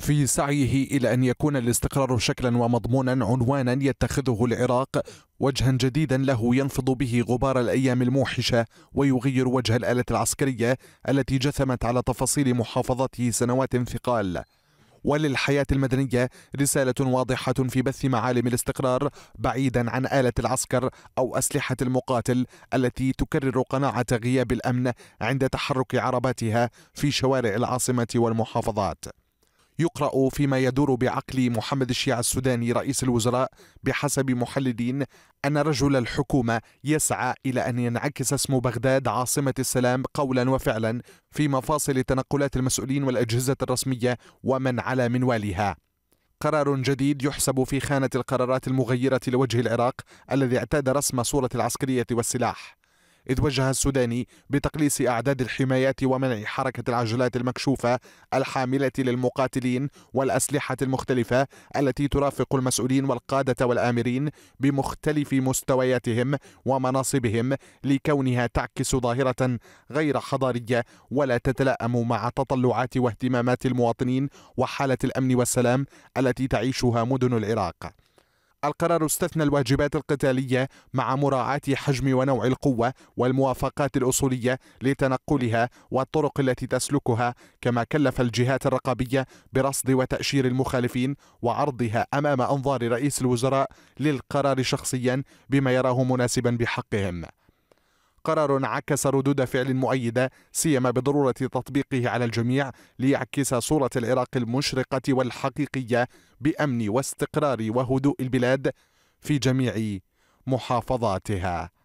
في سعيه إلى أن يكون الاستقرار شكلا ومضمونا عنوانا يتخذه العراق وجها جديدا له ينفض به غبار الأيام الموحشة ويغير وجه الآلة العسكرية التي جثمت على تفاصيل محافظته سنوات ثقال وللحياة المدنية رسالة واضحة في بث معالم الاستقرار بعيدا عن آلة العسكر أو أسلحة المقاتل التي تكرر قناعة غياب الأمن عند تحرك عرباتها في شوارع العاصمة والمحافظات يقرأ فيما يدور بعقل محمد الشيع السوداني رئيس الوزراء بحسب محللين أن رجل الحكومة يسعى إلى أن ينعكس اسم بغداد عاصمة السلام قولا وفعلا في مفاصل تنقلات المسؤولين والأجهزة الرسمية ومن على منوالها قرار جديد يحسب في خانة القرارات المغيرة لوجه العراق الذي اعتاد رسم صورة العسكرية والسلاح إذ وجه السوداني بتقليص أعداد الحمايات ومنع حركة العجلات المكشوفة الحاملة للمقاتلين والأسلحة المختلفة التي ترافق المسؤولين والقادة والآمرين بمختلف مستوياتهم ومناصبهم لكونها تعكس ظاهرة غير حضارية ولا تتلائم مع تطلعات واهتمامات المواطنين وحالة الأمن والسلام التي تعيشها مدن العراق القرار استثنى الواجبات القتالية مع مراعاة حجم ونوع القوة والموافقات الأصولية لتنقلها والطرق التي تسلكها كما كلف الجهات الرقابية برصد وتأشير المخالفين وعرضها أمام أنظار رئيس الوزراء للقرار شخصيا بما يراه مناسبا بحقهم قرار عكس ردود فعل مؤيدة سيما بضرورة تطبيقه على الجميع ليعكس صورة العراق المشرقة والحقيقية بأمن واستقرار وهدوء البلاد في جميع محافظاتها